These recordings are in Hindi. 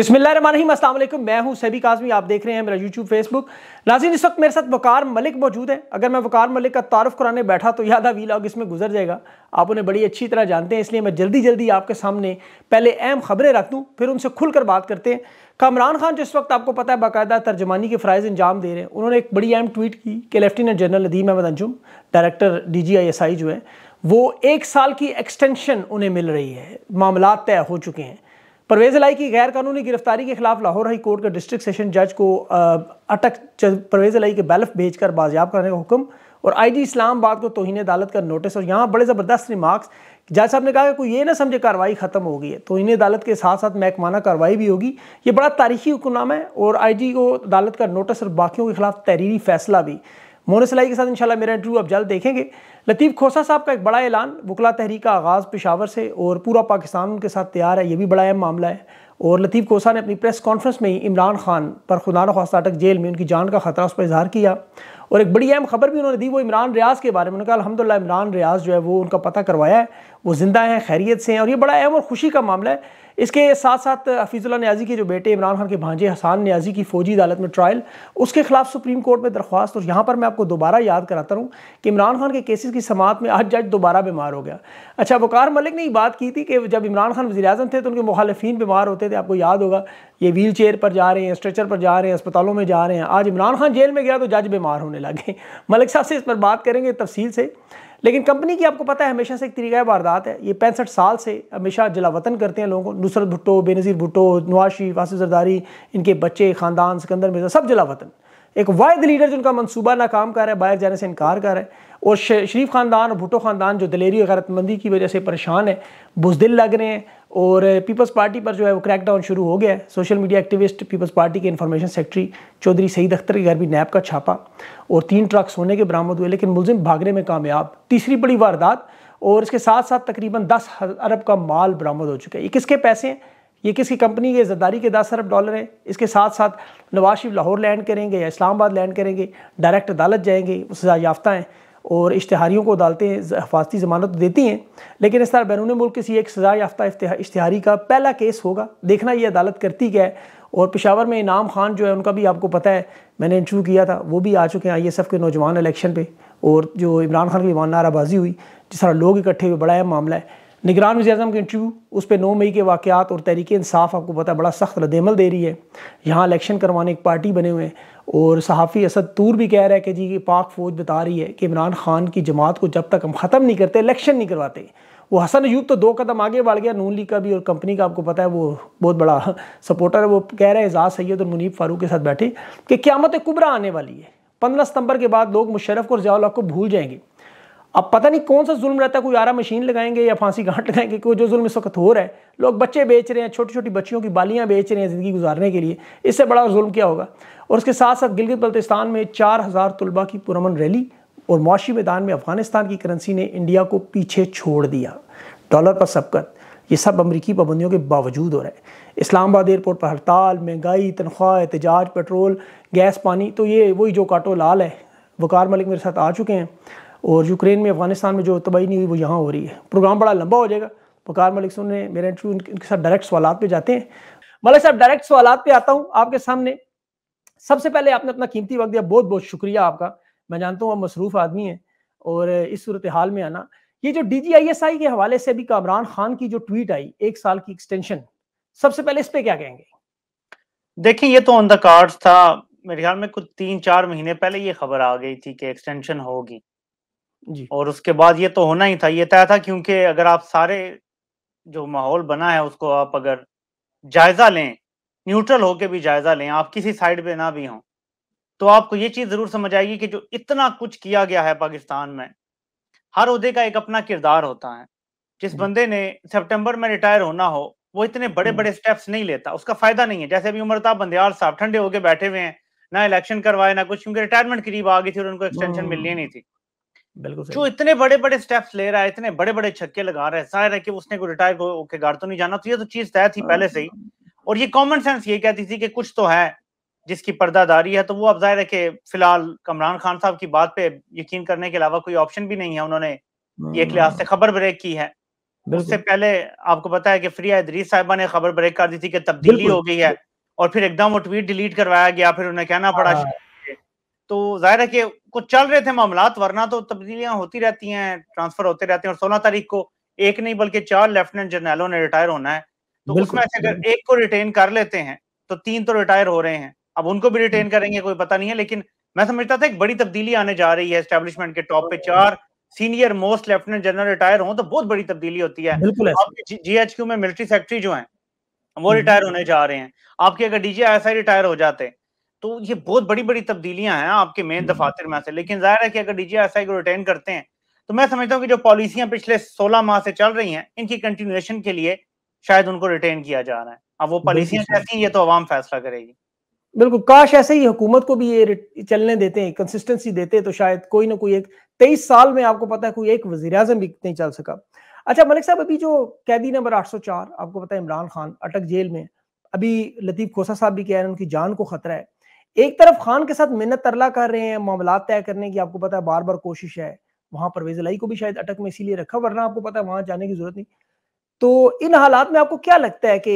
बिस्मिल मैं हूं सभी काजमी आप देख रहे हैं मेरा यूट्यूब फेसबुक नाजिन इस वक्त मेरे साथ वकार मलिक मौजूद है अगर मैं वकार मलिक का तारफ़ कराने बैठा तो यादा वी लॉग इसमें गुजर जाएगा आप उन्हें बड़ी अच्छी तरह जानते हैं इसलिए मैं जल्दी जल्दी आपके सामने पहले अहम खबरें रख दूँ फिर उनसे कर बात करते हैं कामरान खान जिस वक्त आपको पता है बाकायदा तर्जमानी के फ़राइज़ अंजाम दे रहे हैं उन्होंने एक बड़ी अहम ट्वीट की कि lieutenant general Nadeem Ahmed Anjum director D G I S I जो है वो एक साल की एक्सटेंशन उन्हें मिल रही है मामला तय हो चुके हैं परवेज अलाई की गैर कानूनी गिरफ्तारी के खिलाफ लाहौर हाई कोर्ट के डिस्ट्रिक्ट सेशन जज को अटक परवेज लाई के बैलफ भेजकर बाजियाब करने का हुक्म और आई जी इस्लामाबाद को तोहन अदालत का नोटिस और यहाँ बड़े ज़बरदस्त रिमार्क्स जज साहब ने कहा कि कोई ये ना समझे कार्रवाई ख़त्म हो गई है तो अदालत के साथ साथ महकमाना कार्रवाई भी होगी ये बड़ा तारीखी हुक्मनामा है और आई जी को अदालत का नोटिस और बाकियों के खिलाफ तहरीरी फैसला भी मोनसलाई के साथ इंशाल्लाह मेरा इंटरव्यू आप जल्द देखेंगे लतीफ़ खोसा साहब का एक बड़ा ऐलान वकला तहरीक का आगाज़ पेशावर से और पूरा पाकिस्तान उनके साथ तैयार है ये भी बड़ा अहम मामला है और लतीफ़ खोसा ने अपनी प्रेस कॉन्फ्रेंस में ही इमरान खान पर खुदा नखास्त अटक जेल में उनकी जान का ख़तरा उस पर इजहार किया और एक बड़ी अहम खबर भी उन्होंने दी वो इमरान रियाज के बारे में उन्होंने कहा अलहमदिल्ला इमरान रियाज जो है वो उनका पता करवाया है वो ज़िंदा है खैरियत से हैं और ये बड़ा अहम और खुशी का मामला है इसके साथ साथ हफीज़ुल्ला न्याजी के जो बेटे इमरान खान के भांजे हसान न्याजी की फ़ौजी अदालत में ट्रायल उसके खिलाफ सुप्रीम कोर्ट में दरख्वास्त और यहाँ पर मैं आपको दोबारा याद कराता हूँ कि इमरान खान के केसेस की समात में आज जज दोबारा बीमार हो गया अच्छा वकार मलिक ने बात की थी कि जब इमरान खान वजी अजम थे तो उनके मुखालफी बीमार होते थे आपको याद होगा ये व्हील चेयर पर जा रहे हैं स्ट्रेचर पर जा रहे हैं अस्पतालों में जा रहे हैं आज इमरान खान जेल में गया तो जज बीमार होने लगे मलिक साहब से इस पर बात करेंगे तफसील से लेकिन कंपनी की आपको पता है हमेशा से एक तरीका वारदात है ये पैंसठ साल से हमेशा जलावतन करते हैं लोगों को नुसरत भुट्टो बेनज़ीर भुट्टो नवाशी वासी जरदारी इनके बच्चे ख़ानदान सिकंदर मिर्जा सब जलावतन एक वायद लीडर जिनका मनसूबा नाकाम कर रहा है बाहर जाने से इनकार कर रहा है और शरीफ ख़ानदान और भुटो ख़ानदान जो दलेरी और की वजह से परेशान है बुजदिल लग रहे हैं और पीपल्स पार्टी पर जो है वो क्रैकडाउन शुरू हो गया है social media activist Peoples Party के इन्फॉर्मेशन सेक्रेटरी चौधरी सईद अख्तर के घर भी नैब का छापा और तीन ट्रक सोने के बरामद हुए लेकिन मुलिम भागने में कामयाब तीसरी बड़ी वारदात और इसके साथ साथ तकरीबन दस अरब का माल बरामद हो चुका है ये किसके पैसे हैं ये किसकी कंपनी की जद्दारी के दस अरब डॉलर हैं इसके साथ साथ नवाज शरीफ लाहौर लैंड करेंगे या इस्लामाबाद लैंड करेंगे डायरेक्ट अदालत जाएंगे सजा याफ्ता हैं और इश्तहारियों को अदालतें हफाजती जमानत देती हैं लेकिन इस तरह बैरून मुल्क किसी एक सजा याफ्ता इश्तहारी का पहला केस होगा देखना ये अदालत करती क्या है और पिशावर में इनाम खान जो है उनका भी आपको पता है मैंने इंटरव्यू किया था वो भी आ चुके हैं आई एस एफ के नौजवान इलेक्शन पर और जो इमरान खान की नाराबाजी हुई जिस तरह लोग इकट्ठे हुए बड़ा अहम मामला है निगरान वजी अजम का इंटरव्यू उस पर नौ मई के वाकत और तहरीक इंसाफ आपको पता है बड़ा सख्त रदमल दे रही है यहाँ इलेक्शन करवाने एक पार्टी बने हुए हैं और सहाफ़ी असद तूर भी कह रहा है कि जी पाक फ़ौज बता रही है कि इमरान खान की जमात को जब तक हम ख़त्म नहीं करते इलेक्शन नहीं करवाते वो हसन अयूब तो दो कदम आगे बढ़ गया नून लीग का भी और कंपनी का आपको पता है वो बहुत बड़ा सपोर्टर है वो कह रहा है एजाज़ सैद और मुनीब फ़ारूक के साथ बैठे कि क्यामत कुबरा आने वाली है पंद्रह सितंबर के बाद लोग मुशरफ और ज़ियाल को भूल जाएंगे अब पता नहीं कौन सा जुल्म रहता है कोई आरा मशीन लगाएंगे या फांसी घाट लगाएंगे कोई जो जुल्म इस वक्त हो रहा है लोग बच्चे बेच रहे हैं छोटी छोटी बच्चियों की बालियां बेच रहे हैं ज़िंदगी गुजारने के लिए इससे बड़ा जुल्म क्या होगा और उसके साथ साथ गिलगित बल्तिस्तान में चार हज़ार तलबा की पुरमन रैली और मुआशी मैदान में अफगानिस्तान की करेंसी ने इंडिया को पीछे छोड़ दिया डॉलर पर सबकत ये सब अमरीकी पाबंदियों के बावजूद हो रहा है इस्लामाबाद एयरपोर्ट पर हड़ताल महंगाई तनख्वाह एहतजाज पेट्रोल गैस पानी तो ये वही जो काटो लाल है वकार मलिक मेरे साथ आ चुके हैं और यूक्रेन में अफगानिस्तान में जो तबाही नहीं हुई वो यहाँ हो रही है प्रोग्राम बड़ा लंबा हो जाएगा वकार मलिक सुन ने मेरे इंटरव्यू उनके साथ डायरेक्ट सवाल पे जाते हैं मलिक साहब डायरेक्ट सवाल पे आता हूँ आपके सामने सबसे पहले आपने अपना कीमती वक्त दिया बहुत बहुत शुक्रिया आपका मैं जानता हूँ आप मसरूफ़ आदमी हैं और इस सूरत हाल में आना ये जो डी के हवाले से अभी कामरान खान की जो ट्वीट आई एक साल की एक्सटेंशन सबसे पहले इस पर क्या कहेंगे देखिए ये तो ऑन द कार्ड था मेरे ख्याल में कुछ तीन चार महीने पहले ये खबर आ गई थी कि एक्सटेंशन होगी जी और उसके बाद ये तो होना ही था ये तय था क्योंकि अगर आप सारे जो माहौल बना है उसको आप अगर जायजा लें न्यूट्रल होके भी जायजा लें आप किसी साइड पे ना भी हों तो आपको ये चीज जरूर समझ आएगी कि जो इतना कुछ किया गया है पाकिस्तान में हर उहदे का एक अपना किरदार होता है जिस बंदे ने सितंबर में रिटायर होना हो वो इतने बड़े हम्म। बड़े स्टेप्स नहीं लेता उसका फायदा नहीं है जैसे अभी उमरताब ताब बंदयाल साहब ठंडे होके बैठे हुए हैं ना इलेक्शन करवाए ना कुछ क्योंकि रिटायरमेंट करीब आ गई थी और उनको एक्सटेंशन मिलनी नहीं थी बिल्कुल जो इतने बड़े बड़े स्टेप्स ले रहा है इतने बड़े बड़े छक्के लगा रहा है जाहिर है कि उसने को रिटायर होकर गाड़ तो नहीं जाना तो ये तो चीज तय थी पहले से ही हाँ। और ये कॉमन सेंस ये कहती थी कि कुछ तो है जिसकी पर्दादारी है तो वो अब जाहिर है कि फिलहाल कमरान खान साहब की बात पे यकीन करने के अलावा कोई ऑप्शन भी नहीं है उन्होंने एक लिहाज से हाँ। खबर ब्रेक की है उससे पहले आपको पता है कि फ्रिया इदरीस साहिबा ने खबर ब्रेक कर दी थी कि तब्दीली हो गई है और फिर एकदम वो ट्वीट डिलीट करवाया गया फिर उन्हें कहना पड़ा हाँ। तो जाहिर है कि कुछ चल रहे थे मामला वरना तो तब्दीलियां होती रहती हैं ट्रांसफर होते रहते हैं और सोलह तारीख को एक नहीं बल्कि चार लेफ्टिनेंट जनरलों ने रिटायर होना है तो उसमें से अगर एक को रिटेन कर लेते हैं तो तीन तो रिटायर हो रहे हैं अब उनको भी रिटेन हम्म। करेंगे कोई पता नहीं है लेकिन मैं समझता था एक बड़ी तब्दीली आने जा रही है एस्टेब्लिशमेंट के टॉप पे चार senior most lieutenant general retire हों तो बहुत बड़ी तब्दीली होती है एच क्यू में मिलिट्री सेक्रेटरी जो है वो रिटायर हम्म। होने जा रहे हैं आपके अगर आई रिटायर हो जाते हैं तो ये बहुत बड़ी बड़ी तब्दीलियां हैं आपके मेन हम्म। दफातर में से लेकिन जाहिर है कि अगर डीजीएसआई को रिटेन करते हैं तो मैं समझता हूँ कि जो पॉलिसियां पिछले सोलह माह से चल रही हैं इनकी कंटिन्यूएशन के लिए शायद उनको रिटेन किया जा रहा है अब वो पॉलिसियां कैसी ये तो आवाम फैसला करेगी बिल्कुल काश ऐसे ही हुकूमत को भी ये चलने देते हैं कंसिस्टेंसी देते हैं तो शायद कोई ना कोई एक तेईस साल में आपको पता है कोई एक वजी अजम भी नहीं चल सका अच्छा मलिक साहब अभी जो कैदी नंबर 804 आपको पता है इमरान खान अटक जेल में अभी लतीफ खोसा साहब भी कह रहे हैं उनकी जान को खतरा है एक तरफ खान के साथ मिन्नत तरला कर रहे हैं मामला तय करने की आपको पता है बार बार कोशिश है वहां परवेज लाई को भी शायद अटक में इसीलिए रखा वरना आपको पता है वहां जाने की जरूरत नहीं तो इन हालात में आपको क्या लगता है कि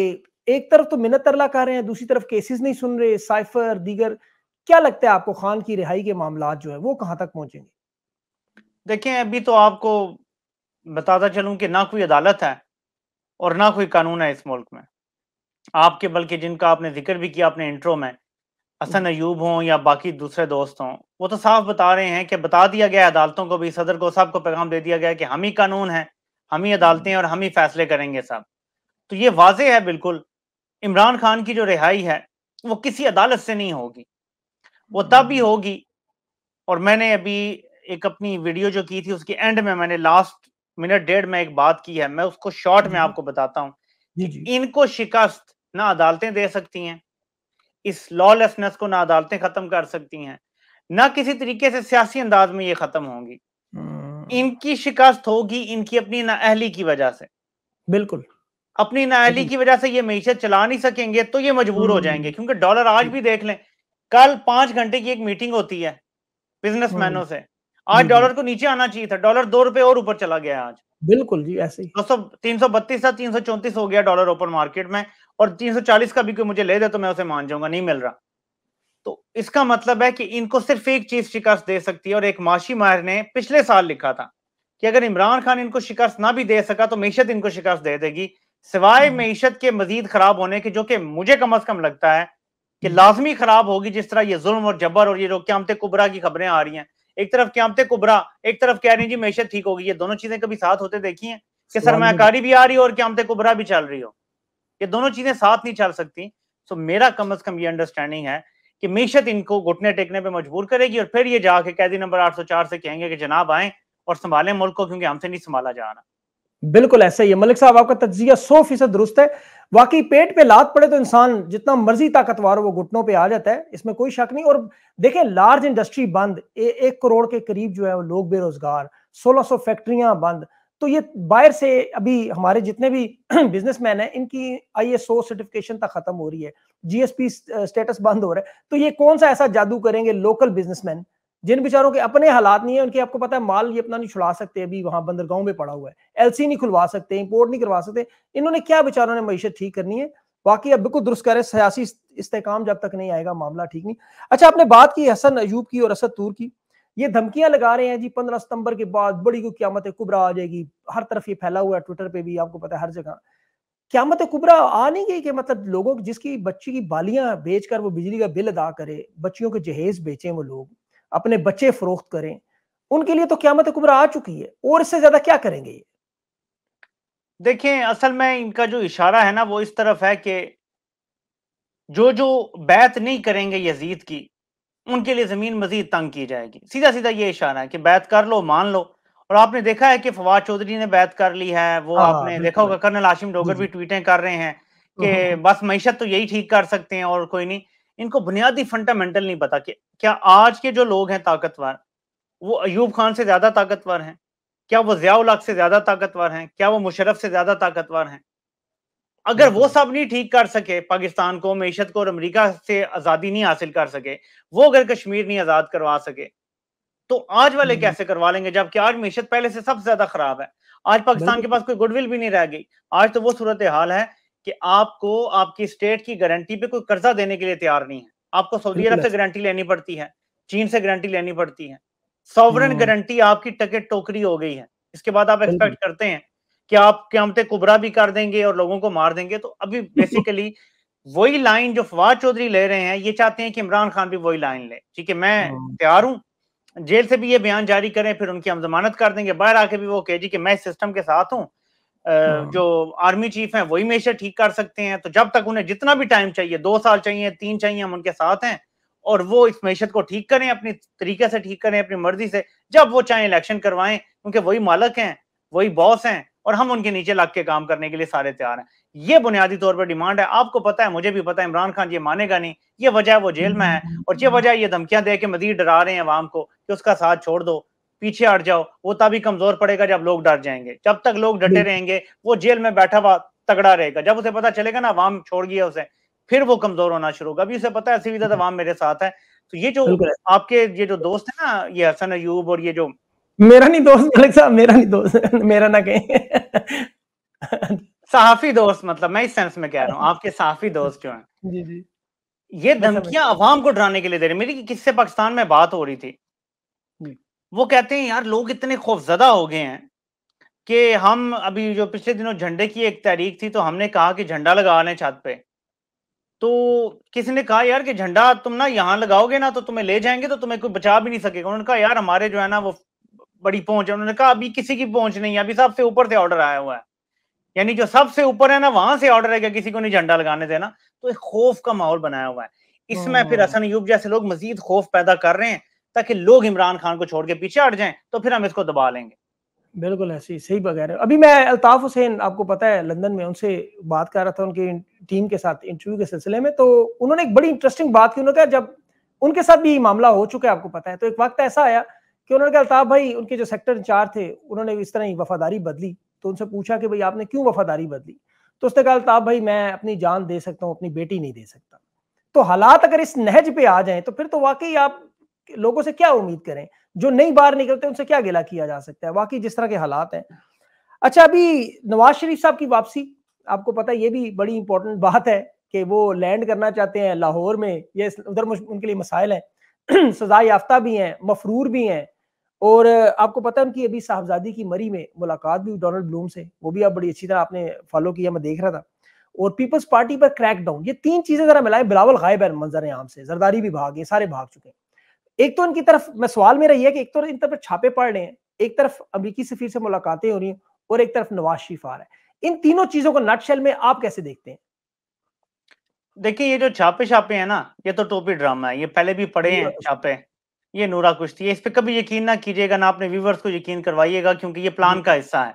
एक तरफ तो मिन्नत तरला कर रहे हैं दूसरी तरफ केसेस नहीं सुन रहे साइफर दीगर क्या लगता है आपको खान की रिहाई के मामला जो है वो कहाँ तक पहुंचेंगे देखें अभी तो आपको बताता चलूं कि ना कोई अदालत है और ना कोई कानून है इस मुल्क में आपके बल्कि जिनका आपने जिक्र भी किया अपने इंट्रो में हसन अयूब हों या बाकी दूसरे दोस्त हों वो तो साफ बता रहे हैं कि बता दिया गया अदालतों को भी सदर को सबको पैगाम दे दिया गया कि हम ही कानून है हम ही अदालतें और हम ही फैसले करेंगे साहब तो ये वाज है बिल्कुल इमरान खान की जो रिहाई है वो किसी अदालत से नहीं होगी वो तब ही होगी और मैंने अभी एक अपनी वीडियो जो की थी उसके एंड में मैंने लास्ट मिनट डेढ़ में एक बात की है मैं उसको शॉर्ट में आपको बताता हूँ इनको शिकस्त ना अदालतें दे सकती हैं इस लॉलेसनेस को ना अदालतें खत्म कर सकती हैं ना किसी तरीके से सियासी अंदाज में ये खत्म होंगी हम्म। इनकी शिकस्त होगी इनकी अपनी नाअहली की वजह से बिल्कुल अपनी नाअहली की वजह से ये मीशत चला नहीं सकेंगे तो ये मजबूर हो हम्म। जाएंगे क्योंकि डॉलर आज भी देख लें कल पांच घंटे की एक मीटिंग होती है बिजनेसमैनों हम्म। से आज डॉलर को नीचे आना चाहिए था डॉलर दो रुपए और ऊपर चला गया आज बिल्कुल जी ऐसे ही दो सौ तीन सौ बत्तीस था तीन सौ चौंतीस हो गया डॉलर ओपन मार्केट में और 340 का भी कोई मुझे ले दे तो मैं उसे मान जाऊंगा नहीं मिल रहा तो इसका मतलब है कि इनको सिर्फ एक चीज शिकस्त दे सकती है और एक माशी माहिर ने पिछले साल लिखा था कि अगर इमरान खान इनको शिकस्त ना भी दे सका तो मीशत इनको शिकस्त दे देगी सिवाय हम्म। मीशत के मजीद खराब होने के जो कि मुझे कम अज कम लगता है कि लाजमी खराब होगी जिस तरह ये जुल्म और जबर और ये जो क्यामत कुबरा की खबरें आ रही हैं एक तरफ क्यामत कुबरा एक तरफ कह रही जी मीशत ठीक होगी ये दोनों चीजें कभी साथ होते देखी है कि सरमाकारी भी आ रही हो और क्यामत कुबरा भी चल रही हो ये दोनों चीजें साथ नहीं चल सकती सो मेरा कम अज कम ये अंडरस्टैंडिंग है कि मीशत इनको घुटने टेकने पर मजबूर करेगी और फिर ये जाके कैदी नंबर आठ सौ चार से कहेंगे कि जनाब आए और संभालें मुल्क को क्योंकि हमसे नहीं संभाला जा रहा बिल्कुल ऐसे ही है मलिक साहब आपका तजिया सौ फीसद दुरुस्त है वाकई पेट पे लात पड़े तो इंसान जितना मर्जी ताकतवर वो घुटनों पे आ जाता है इसमें कोई शक नहीं और देखें लार्ज इंडस्ट्री बंद ए, एक करोड़ के करीब जो है वो लोग बेरोजगार सोलह 1600 फैक्ट्रियां बंद तो ये बाहर से अभी हमारे जितने भी बिजनेसमैन हैं इनकी आईएसओ सर्टिफिकेशन तक खत्म हो रही है जीएसपी स्टेटस बंद हो रहा है तो ये कौन सा ऐसा जादू करेंगे लोकल बिजनेसमैन जिन बेचारों के अपने हालात नहीं है उनके आपको पता है माल ये अपना नहीं छुड़ा सकते अभी वहां बंदरगाह में पड़ा हुआ है एलसी नहीं खुलवा सकते इंपोर्ट नहीं करवा सकते इन्होंने क्या बेचारों ने मीशत ठीक करनी है बाकी अब बिल्कुल दुरुस्त करें सियासी इस्तेकाम जब तक नहीं आएगा मामला ठीक नहीं अच्छा आपने बात की हसन अयूब की और असद तूर की ये धमकियां लगा रहे हैं जी पंद्रह सितंबर के बाद बड़ी को क्यामत कुबरा आ जाएगी हर तरफ ये फैला हुआ है ट्विटर पे भी आपको पता है हर जगह क्यामत कुबरा आ नहीं गई कि मतलब लोगों जिसकी बच्ची की बालियां बेचकर वो बिजली का बिल अदा करे बच्चियों के जहेज बेचें वो लोग अपने बच्चे फरोख्त करें उनके लिए तो क्यामत कुबरा आ चुकी है और इससे ज्यादा क्या करेंगे ये देखें असल में इनका जो इशारा है ना वो इस तरफ है कि जो जो बैत नहीं करेंगे यजीद की उनके लिए ज़मीन मजीद तंग की जाएगी सीधा सीधा ये इशारा है कि बैत कर लो मान लो और आपने देखा है कि फवाद चौधरी ने बैत कर ली है वो आ, हाँ, आपने देखा होगा कर्नल आशिम डोगर भी ट्वीटें कर रहे हैं कि हम्म, हम्म। बस मीशत तो यही ठीक कर सकते हैं और कोई नहीं इनको बुनियादी फंडामेंटल नहीं पता कि क्या आज के जो लोग हैं ताकतवर वो अयूब खान से ज्यादा ताकतवर हैं क्या वो जयाउल हक से ज्यादा ताकतवर हैं क्या वो मुशरफ से ज्यादा ताकतवर हैं अगर वो सब नहीं ठीक कर सके पाकिस्तान को मीशत को और अमरीका से आजादी नहीं हासिल कर सके वो अगर कश्मीर नहीं आजाद करवा सके तो आज वाले हम्म, हम्म। कैसे करवा लेंगे जबकि आज मीशत पहले से सबसे ज्यादा खराब है आज पाकिस्तान के पास कोई गुडविल भी नहीं रह गई आज तो वो सूरत हाल है कि आपको आपकी स्टेट की गारंटी पे कोई कर्जा देने के लिए तैयार नहीं है आपको सऊदी अरब से गारंटी लेनी पड़ती है चीन से गारंटी लेनी पड़ती है सॉवरन हम्म। गारंटी आपकी टकेट टोकरी हो गई है इसके बाद आप एक्सपेक्ट करते हैं कि आप क्यामते कुबरा भी कर देंगे और लोगों को मार देंगे तो अभी बेसिकली वही लाइन जो फवाद चौधरी ले रहे हैं ये चाहते हैं कि इमरान खान भी वही लाइन ले ठीक है मैं हाँ। तैयार हूँ जेल से भी ये बयान जारी करें फिर उनकी हम जमानत कर देंगे बाहर आके भी वो कहे जी कि मैं सिस्टम के साथ हूँ हाँ। जो आर्मी चीफ है वही हमेशा ठीक कर सकते हैं तो जब तक उन्हें जितना भी टाइम चाहिए दो साल चाहिए तीन चाहिए हम उनके साथ हैं और वो इस मीशत को ठीक करें अपनी तरीके से ठीक करें अपनी मर्जी से जब वो चाहे इलेक्शन करवाएं क्योंकि वही मालक हैं वही बॉस हैं और हम उनके नीचे लग के काम करने के लिए सारे तैयार हैं ये बुनियादी तौर पर डिमांड है आपको पता है मुझे भी पता है इमरान खान ये मानेगा नहीं ये वजह वो जेल में है और ये वजह ये धमकियां दे के मजीद डरा रहे हैं अवाम को कि उसका साथ छोड़ दो पीछे हट जाओ वो तभी कमजोर पड़ेगा जब लोग डर जाएंगे जब तक लोग डटे रहेंगे वो जेल में बैठा हुआ तगड़ा रहेगा जब उसे पता चलेगा ना अवाम छोड़ गया उसे फिर वो कमजोर होना शुरू होगा अभी उसे पता है सीधा अवाम मेरे साथ है तो ये जो आपके ये जो दोस्त है ना ये हसन अयूब और ये जो मेरा नहीं दोस्त मलिक साहब मेरा नहीं दोस्त मेरा ना कहें सहाफी दोस्त मतलब मैं इस सेंस में कह रहा हूँ आपके सहाफी दोस्त जो हैं जी जी ये धमकियां अवाम को डराने के लिए दे रही मेरी किससे पाकिस्तान में बात हो रही थी वो कहते हैं यार लोग इतने खौफजदा हो गए हैं कि हम अभी जो पिछले दिनों झंडे की एक तारीख थी तो हमने कहा कि झंडा लगा लें छत पे तो किसी ने कहा यार कि झंडा तुम ना यहाँ लगाओगे ना तो तुम्हें ले जाएंगे तो तुम्हें कोई बचा भी नहीं सकेगा उन्होंने कहा यार हमारे जो है ना वो बड़ी पहुंच है उन्होंने कहा अभी किसी की पहुंच नहीं है अभी सबसे ऊपर से ऑर्डर आया हुआ है यानी जो सबसे ऊपर है ना वहां से ऑर्डर है कि किसी को नहीं झंडा लगाने देना तो एक खौफ का माहौल बनाया हुआ है इसमें फिर हम्म। हसन युग जैसे लोग मजीद खौफ पैदा कर रहे हैं ताकि लोग इमरान खान को छोड़ के पीछे हट जाए तो फिर हम इसको दबा लेंगे बिल्कुल ऐसी सही बगैर अभी मैं अल्ताफ हुसैन आपको पता है लंदन में उनसे बात कर रहा था उनकी टीम के साथ इंटरव्यू के सिलसिले में तो उन्होंने एक बड़ी इंटरेस्टिंग बात की उन्होंने कहा जब उनके साथ भी मामला हो चुका है आपको पता है तो एक वक्त ऐसा आया कि उन्होंने कहा अल्ताफ भाई उनके जो सेक्टर इंचार्ज थे उन्होंने इस तरह ही वफादारी बदली तो उनसे पूछा कि भाई आपने क्यों वफादारी बदली तो उसने कहा अल्ताफ भाई मैं अपनी जान दे सकता हूँ अपनी बेटी नहीं दे सकता तो हालात अगर इस नहज पे आ जाए तो फिर तो वाकई आप लोगों से क्या उम्मीद करें जो नहीं बाहर निकलते उनसे क्या गिला किया जा सकता है वाकई जिस तरह के हालात हैं अच्छा अभी नवाज शरीफ साहब की वापसी आपको पता है ये भी बड़ी इंपॉर्टेंट बात है कि वो लैंड करना चाहते हैं लाहौर में ये उधर उनके लिए मसाइल हैं सजा याफ्ता भी हैं मफरूर भी हैं और आपको पता है उनकी अभी साहबजादी की मरी में मुलाकात भी डोनाल्ड ब्लूम से वो भी आप बड़ी अच्छी तरह आपने फॉलो किया मैं देख रहा था और पीपल्स पार्टी पर क्रैक डाउन ये तीन चीजें जरा मिलाएं बिलावल गायब है मंजर आम से जरदारी भी भाग गए सारे भाग चुके हैं एक तो इनकी तरफ मैं सवाल मेरा यह है कि एक तो इन तरफ छापे पड़ रहे हैं एक तरफ अमरीकी सफीर से मुलाकातें हो रही हैं और एक तरफ नवाज शरीफ आ रहा है इन तीनों चीजों को नटशेल में आप कैसे देखते हैं देखिए ये जो छापे छापे हैं ना ये तो टोपी ड्रामा है ये पहले भी पड़े हैं तो छापे ये नूरा कुश्ती है इस पर कभी यकीन ना कीजिएगा ना अपने व्यूवर्स को यकीन करवाइएगा क्योंकि ये प्लान का हिस्सा है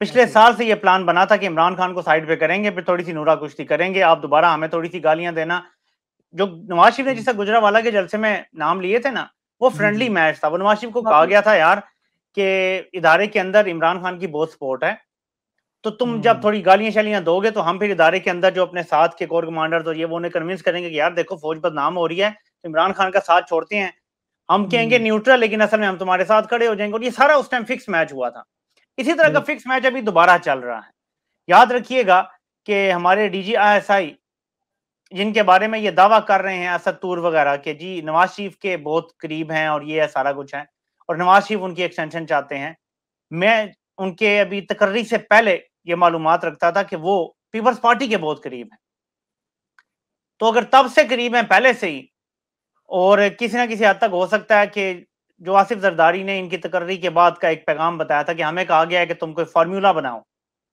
पिछले साल से ये प्लान बना था कि इमरान खान को साइड पे करेंगे फिर थोड़ी सी नूरा कुश्ती करेंगे आप दोबारा हमें थोड़ी सी गालियां देना जो नवाज शरीफ ने जैसा वाला के जलसे में नाम लिए थे ना वो फ्रेंडली मैच था वो नवाज शरीफ को कहा गया था यार के इदारे के अंदर इमरान खान की बहुत सपोर्ट है तो तुम हम्म। जब थोड़ी गालियां शालियां दोगे तो हम फिर इदारे के अंदर जो अपने साथ के कोर कमांडर और ये वो उन्हें कन्विंस करेंगे कि यार देखो फौज बदनाम हो रही है तो इमरान खान का साथ छोड़ते हैं हम कहेंगे न्यूट्रल हम्म। लेकिन असल में हम तुम्हारे साथ खड़े हो जाएंगे और ये सारा उस टाइम फिक्स मैच हुआ था इसी तरह का फिक्स हम्म। मैच अभी दोबारा चल रहा है याद रखिएगा कि हमारे डीजी आईएसआई जिनके बारे में ये दावा कर रहे हैं असद तूर वगैरह के जी नवाज शरीफ के बहुत करीब हैं और ये है सारा कुछ है और नवाज शरीफ उनकी एक्सटेंशन चाहते हैं मैं उनके अभी तकर्री से पहले ये मालूम रखता था कि वो पीपल्स पार्टी के बहुत करीब हैं तो अगर तब से करीब हैं पहले से ही और किसी ना किसी हद तक हो सकता है कि जो आसिफ जरदारी ने इनकी तकर्री के बाद का एक पैगाम बताया था कि हमें कहा गया है कि तुम कोई फार्मूला बनाओ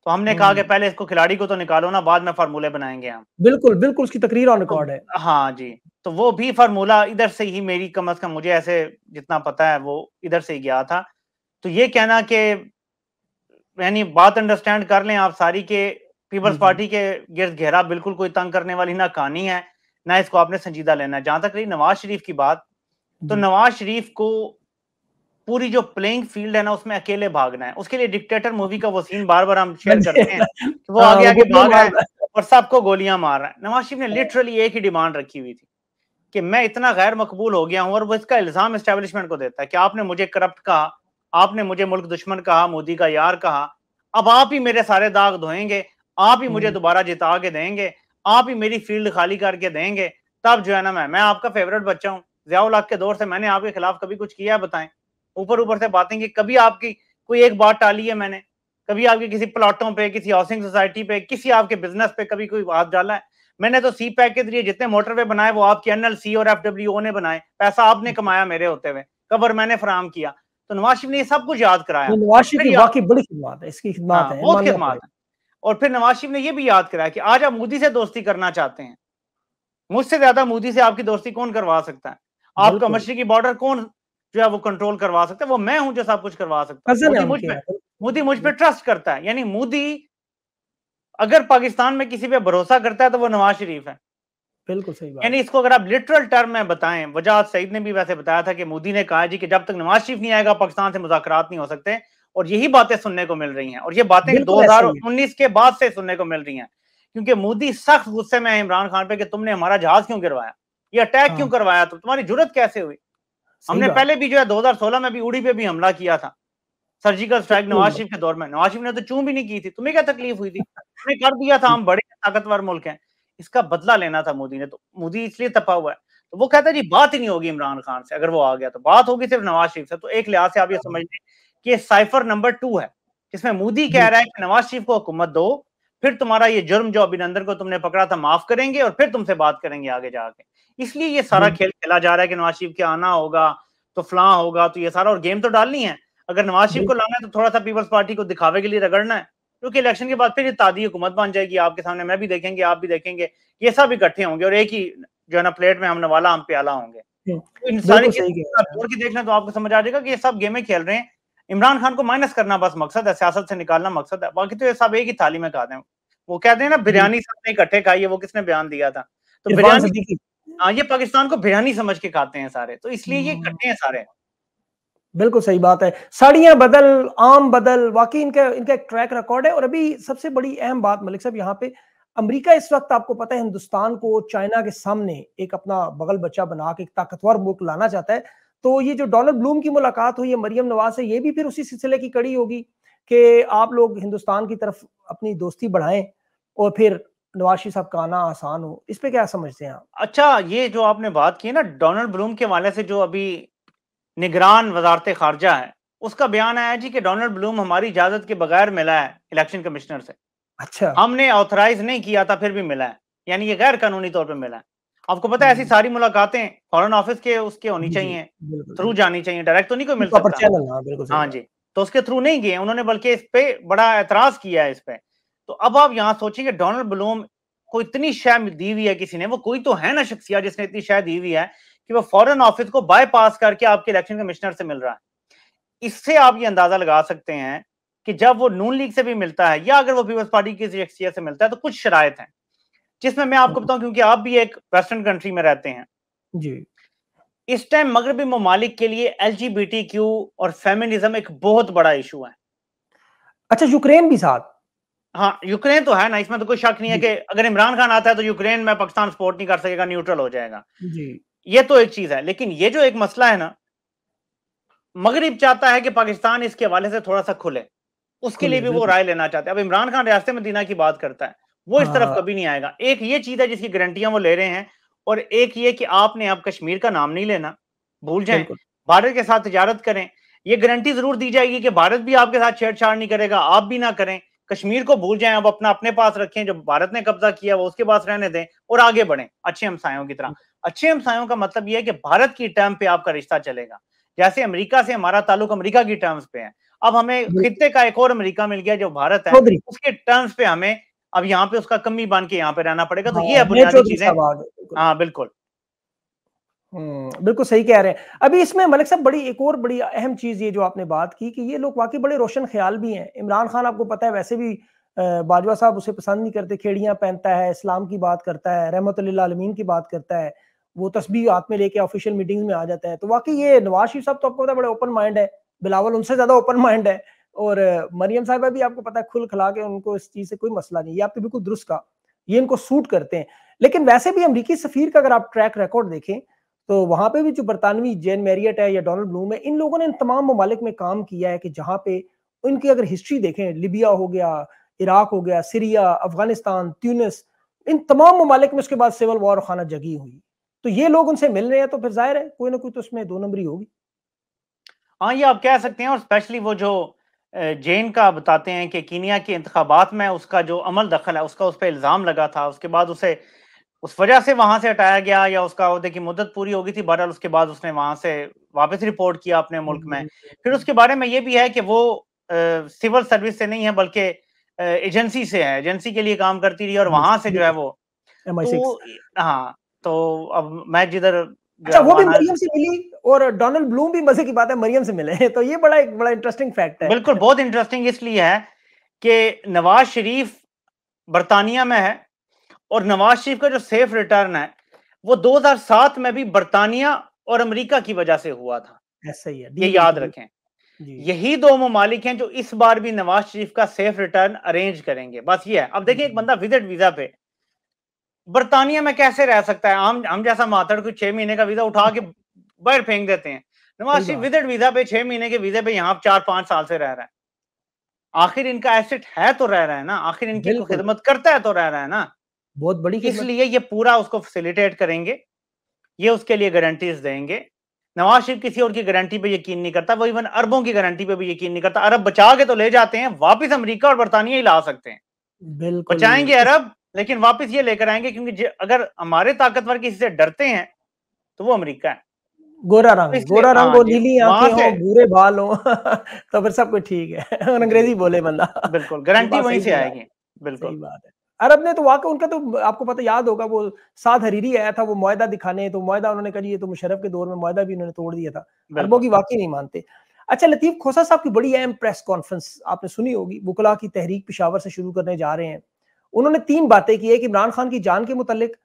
तो हमने कहा कि हम्म। पहले इसको खिलाड़ी को तो निकालो ना बाद में फार्मूले बनाएंगे हम बिल्कुल बिल्कुल उसकी तकरीर ऑन रिकॉर्ड है तो, हाँ जी तो वो भी फार्मूला इधर से ही मेरी कम अज कम मुझे ऐसे जितना पता है वो इधर से ही गया था तो ये कहना कि यानी बात अंडरस्टैंड कर लें आप सारी के पीपल्स हम्म, पार्टी हम्म। के गिर्द घेरा बिल्कुल कोई तंग करने वाली ना कहानी है ना इसको आपने संजीदा लेना है जहां तक रही नवाज शरीफ की बात तो नवाज शरीफ को पूरी जो प्लेइंग फील्ड है ना उसमें अकेले भागना है उसके लिए डिक्टेटर मूवी का वो सीन बार बार हम शेयर करते हैं कि वो हाँ, आगे आगे भाग रहा है और सबको गोलियां मार रहा है नवाज शरीफ ने लिटरली एक ही डिमांड रखी हुई थी कि मैं इतना गैर मकबूल हो गया हूं और वो इसका इल्जाम स्टैब्लिशमेंट को देता है कि आपने मुझे करप्ट कहा आपने मुझे मुल्क दुश्मन कहा मोदी का यार कहा अब आप ही मेरे सारे दाग धोएंगे आप ही मुझे हम्म। दोबारा जिता के देंगे आप ही मेरी फील्ड खाली करके देंगे तब जो है ना मैं मैं आपका फेवरेट बच्चा हूँ जियाउल के दौर से मैंने आपके खिलाफ कभी कुछ किया है बताएं ऊपर ऊपर से बातें कि कभी आपकी कोई एक बात टाली है मैंने कभी आपके किसी प्लाटों पे किसी हाउसिंग सोसाइटी पे किसी आपके बिजनेस पे कभी कोई बात डाला है मैंने तो सी पैक के जरिए जितने मोटरवे बनाए वो आपके एन सी और एफ डब्ल्यू ओ ने बनाए पैसा आपने कमाया मेरे होते हुए कबर मैंने फराम किया तो नवाज शरीफ ने सब कुछ याद कराया नवाज शरीफ की बड़ी खिदमत है इसकी खिदमत हाँ, है बहुत खिदमत है और फिर नवाज शरीफ ने यह भी याद कराया कि आज आप मोदी से दोस्ती करना चाहते हैं मुझसे ज्यादा मोदी से आपकी दोस्ती कौन करवा सकता है आपका मशरकी बॉर्डर कौन जो है वो कंट्रोल करवा सकता है वो मैं हूं जो सब कुछ करवा सकता हूँ मुझ पर मोदी मुझ पर ट्रस्ट करता है यानी मोदी अगर पाकिस्तान में किसी पे भरोसा करता है तो वो नवाज शरीफ है बिल्कुल सही बात यानी इसको अगर आप लिटरल टर्म में बताएं वजाज सईद ने भी वैसे बताया था कि मोदी ने कहा जी कि जब तक नवाज शरीफ नहीं आएगा पाकिस्तान से मुजाकर नहीं हो सकते और यही बातें सुनने को मिल रही हैं और ये बातें 2019 के बाद से सुनने को मिल रही हैं क्योंकि मोदी सख्त गुस्से में है इमरान खान पे कि तुमने हमारा जहाज क्यों गिरवाया ये अटैक हाँ। क्यों करवाया तो तुम्हारी जरूरत कैसे हुई हमने पहले भी जो है 2016 में भी उड़ी पे भी हमला किया था सर्जिकल स्ट्राइक नवाज शरीफ के दौर में नवाज शरीफ ने तो चूं भी नहीं की थी तुम्हें क्या तकलीफ हुई थी तुमने कर दिया था हम बड़े ताकतवर मुल्क हैं इसका बदला लेना था मोदी ने तो मोदी इसलिए तपा हुआ है तो वो कहता है जी बात ही नहीं होगी इमरान खान से अगर वो आ गया तो बात होगी सिर्फ नवाज शरीफ से तो एक लिहाज से आप ये हाँ। समझ लें कि साइफर नंबर टू है जिसमें मोदी कह रहा है कि नवाज शरीफ को हुकूमत दो फिर तुम्हारा ये जुर्म जो अभिनंदन को तुमने पकड़ा था माफ करेंगे और फिर तुमसे बात करेंगे आगे जाके इसलिए ये सारा हम्म। खेल खेला जा रहा है कि नवाज शरीफ के आना होगा तो फ्लां होगा तो ये सारा और गेम तो डालनी है अगर नवाज शरीफ को हम्म। लाना है तो थोड़ा सा पीपल्स पार्टी को दिखावे के लिए रगड़ना है क्योंकि इलेक्शन के बाद फिर ये तादी हुकूमत बन जाएगी आपके सामने मैं भी देखेंगे आप भी देखेंगे ये सब इकट्ठे होंगे और एक ही जो है ना प्लेट में हम नवाला हम प्याला होंगे हम्म। तो इन सारी देखना तो आपको समझ आ जाएगा कि ये सब गेमें खेल रहे हैं इमरान खान को माइनस करना बस मकसद है सियासत से निकालना मकसद है बाकी तो ये सब एक ही थाली में खाते हैं वो कहते हैं ना बिरयानी सबने इकट्ठे खाई है वो किसने बयान दिया था तो बिरयानी हाँ ये पाकिस्तान को बिरयानी समझ के खाते हैं सारे तो इसलिए ये इकट्ठे हैं सारे बिल्कुल सही बात है साड़ियां बदल आम बदल वाकई इनका इनका एक ट्रैक रिकॉर्ड है और अभी सबसे बड़ी अहम बात मलिक साहब यहाँ पे अमेरिका इस वक्त आपको पता है हिंदुस्तान को चाइना के सामने एक अपना बगल बच्चा बना के एक ताकतवर मुल्क लाना चाहता है तो ये जो डॉनल्ड ब्लूम की मुलाकात हुई है मरियम नवाज से ये भी फिर उसी सिलसिले की कड़ी होगी कि आप लोग हिंदुस्तान की तरफ अपनी दोस्ती बढ़ाएं और फिर नवाशी साहब का आना आसान हो इस पे क्या समझते हैं आप अच्छा ये जो आपने बात की ना डोनाल्ड ब्लूम के हवाले से जो अभी निगरान वजारत खारजा है उसका बयान आया जी कि डोनाल्ड ब्लूम हमारी इजाजत के बगैर मिला है इलेक्शन कमिश्नर से अच्छा हमने ऑथराइज नहीं किया था फिर भी मिला है यानी ये गैर कानूनी तौर पर मिला है आपको पता है ऐसी सारी मुलाकातें फॉरन ऑफिस के उसके होनी चाहिए थ्रू जानी चाहिए डायरेक्ट तो नहीं कोई मिल सकता हाँ जी तो उसके थ्रू नहीं गए उन्होंने बल्कि इस पे बड़ा एतराज किया है इस पे तो अब आप यहाँ सोचेंगे डोनाल्ड ब्लूम को इतनी शह दी हुई है किसी ने वो कोई तो है ना शख्सिया जिसने इतनी शह दी हुई है कि वो फॉरन ऑफिस को बायपास करके आपके इलेक्शन कमिश्नर से मिल रहा है इससे आप ये अंदाजा लगा सकते हैं कि जब वो नून लीग से भी मिलता है या अगर वो पीपल्स पार्टी की शख्सियत से मिलता है तो कुछ शराय है जिसमें मैं आपको बताऊं क्योंकि आप भी एक वेस्टर्न कंट्री में रहते हैं जी इस टाइम मगरबी ममालिक के लिए एल क्यू और फेमिनिज्म एक बहुत बड़ा इशू है अच्छा यूक्रेन भी साथ हाँ यूक्रेन तो है ना इसमें तो कोई शक नहीं है कि अगर इमरान खान आता है तो यूक्रेन में पाकिस्तान सपोर्ट नहीं कर सकेगा न्यूट्रल हो जाएगा जी ये तो एक चीज है लेकिन ये जो एक मसला है ना मगरब चाहता है कि पाकिस्तान इसके हवाले से थोड़ा सा खुले उसके लिए भी वो राय लेना चाहते हैं अब इमरान खान रियासत मदीना की बात करता है वो इस तरफ हाँ। कभी नहीं आएगा एक ये चीज है जिसकी गारंटियां वो ले रहे हैं और एक ये कि आपने अब कश्मीर का नाम नहीं लेना भूल जाए भारत के साथ तजारत करें ये गारंटी जरूर दी जाएगी कि भारत भी आपके साथ छेड़छाड़ नहीं करेगा आप भी ना करें कश्मीर को भूल जाएं अब अपना अपने पास रखें जो भारत ने कब्जा किया वो उसके पास रहने दें और आगे बढ़ें अच्छे हमसायों की तरह अच्छे हमसायों का मतलब यह है कि भारत की टर्म पे आपका रिश्ता चलेगा जैसे अमेरिका से हमारा ताल्लुक अमेरिका की टर्म्स पे है अब हमें खिते का एक और अमेरिका मिल गया जो भारत है उसके टर्म्स पे हमें अब यहाँ पे उसका कमी बांध के यहाँ पे रहना पड़ेगा तो ये हाँ बिल्कुल हाँ, हम्म, बिल्कुल सही कह रहे हैं अभी इसमें मलिक साहब बड़ी एक और बड़ी अहम चीज ये जो आपने बात की कि ये लोग वाकई बड़े रोशन ख्याल भी हैं इमरान खान आपको पता है वैसे भी बाजवा साहब उसे पसंद नहीं करते खेड़ियाँ पहनता है इस्लाम की बात करता है रहमत आलमीन की बात करता है वो तस्वीर हाथ में लेके ऑफिशियल मीटिंग में आ जाता है तो वाकई ये नवाज शरीफ साहब तो आपको पता है बड़े ओपन माइंड है बिलावल उनसे ज्यादा ओपन माइंड है और मरियम साहिबा भी आपको पता है खुल खिला के उनको इस चीज से कोई मसला नहीं ये आपके बिल्कुल दुरुस्त का ये इनको सूट करते हैं लेकिन वैसे भी अमरीकी सफीर का अगर आप ट्रैक रिकॉर्ड देखें तो वहां पे भी जो बरतानवी जेन मैरियट है या डोनाल्ड ब्लूम है इन लोगों ने इन तमाम ममालिक में काम किया है कि जहाँ पे उनकी अगर हिस्ट्री देखें लिबिया हो गया इराक हो गया सीरिया अफगानिस्तान ट्यूनिस इन तमाम ममालिक में उसके बाद सिविल वॉर खाना जगी हुई तो ये लोग उनसे मिल रहे हैं तो फिर जाहिर है कोई ना कोई तो उसमें दो नंबरी होगी हाँ ये आप कह सकते हैं और स्पेशली वो जो जेन का बताते हैं कि कीनिया के इंतबात में उसका जो अमल दखल है उसका उस पर इल्ज़ाम लगा था उसके बाद उसे उस वजह से वहाँ से हटाया गया या उसका अहदे की मुद्दत पूरी हो गई थी बहरहाल उसके बाद उसने वहाँ से वापस रिपोर्ट किया अपने हम्म, मुल्क में हम्म, फिर हम्म। उसके बारे में ये भी है कि वो सिविल सर्विस से नहीं है बल्कि एजेंसी से है एजेंसी के लिए काम करती रही और वहाँ से जो है वो तो हाँ तो अब मैं जिधर अच्छा वो भी मरियम से मिली और डोनाल्ड ब्लूम भी मजे की बात है मरियम से मिले तो ये बड़ा एक बड़ा इंटरेस्टिंग फैक्ट है बिल्कुल बहुत इंटरेस्टिंग इसलिए है कि नवाज शरीफ बरतानिया में है और नवाज शरीफ का जो सेफ रिटर्न है वो 2007 में भी बरतानिया और अमेरिका की वजह से हुआ था ऐसा हाँ, ही है ये याद रखें यही दो ममालिक हैं जो इस बार भी नवाज शरीफ का सेफ रिटर्न अरेंज करेंगे बस ये है अब देखिए एक बंदा विजिट वीजा पे बरतानिया में कैसे रह सकता है हम हम जैसा मातड़ को छह महीने का वीजा उठा के बाहर फेंक देते हैं नवाज शरीफ विजिट वीजा पे छह महीने के वीजा पे यहाँ चार पांच साल से रह रहा है आखिर इनका एसेट है तो रह रहा है ना आखिर इनकी खिदमत करता है तो रह रहा है ना बहुत बड़ी इसलिए ये पूरा उसको फैसिलिटेट करेंगे ये उसके लिए गारंटीज देंगे नवाज शरीफ किसी और की गारंटी पे यकीन नहीं करता वो इवन अरबों की गारंटी पे भी यकीन नहीं करता अरब बचा के तो ले जाते हैं वापस अमेरिका और बरतानिया ही ला सकते हैं बचाएंगे अरब लेकिन वापस ये लेकर आएंगे क्योंकि अगर हमारे ताकतवर किसी से डरते हैं तो वो अमेरिका है गोरा तो रंग गोरा रंग हाँ नीली आंखें हो बुरे बाल हो तो फिर सब कुछ ठीक है अंग्रेजी बोले बंदा बिल्कुल गारंटी वहीं से आएगी बिल्कुल बात है अरब ने तो वाकई उनका तो आपको पता याद होगा वो सात हरीरी आया था वो माहा दिखाने तो मुआदा उन्होंने कहा तो मुशरफ के दौर में माहा भी उन्होंने तोड़ दिया था अरबों की वाकई नहीं मानते अच्छा लतीफ खोसा साहब की बड़ी अहम प्रेस कॉन्फ्रेंस आपने सुनी होगी बुकला की तहरीक पिशावर से शुरू करने जा रहे हैं उन्होंने तीन बातें की एक इमरान खान की जान के मुतालिक